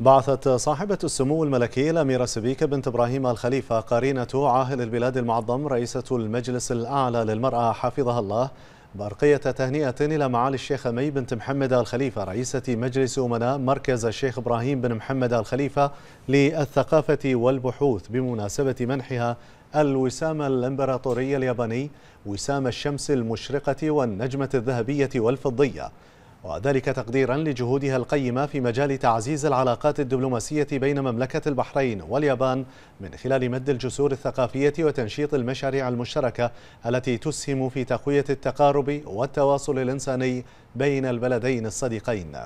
بعثت صاحبة السمو الملكي الأميرة سبيكة بنت إبراهيم الخليفة قرينة عاهل البلاد المعظم رئيسة المجلس الأعلى للمرأة حفظها الله برقية تهنئة إلى معالي الشيخ مي بنت محمد الخليفة رئيسة مجلس أمناء مركز الشيخ إبراهيم بن محمد الخليفة للثقافة والبحوث بمناسبة منحها الوسام الإمبراطوري الياباني وسام الشمس المشرقة والنجمة الذهبية والفضية وذلك تقديرا لجهودها القيمة في مجال تعزيز العلاقات الدبلوماسية بين مملكة البحرين واليابان من خلال مد الجسور الثقافية وتنشيط المشاريع المشتركة التي تسهم في تقوية التقارب والتواصل الإنساني بين البلدين الصديقين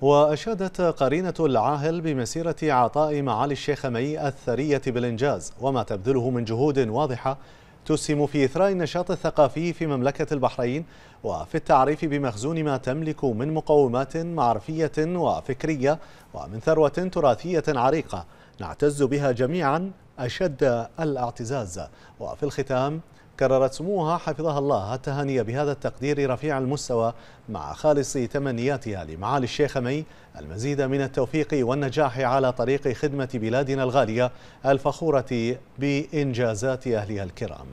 وأشادت قرينة العاهل بمسيرة عطاء معالي الشيخ مي الثرية بالإنجاز وما تبذله من جهود واضحة تسهم في إثراء النشاط الثقافي في مملكة البحرين وفي التعريف بمخزون ما تملك من مقومات معرفية وفكرية ومن ثروة تراثية عريقة نعتز بها جميعا أشد الاعتزاز وفي الختام كررت سموها حفظها الله التهاني بهذا التقدير رفيع المستوى مع خالص تمنياتها لمعالي الشيخ مي المزيد من التوفيق والنجاح على طريق خدمة بلادنا الغالية الفخورة بإنجازات أهلها الكرام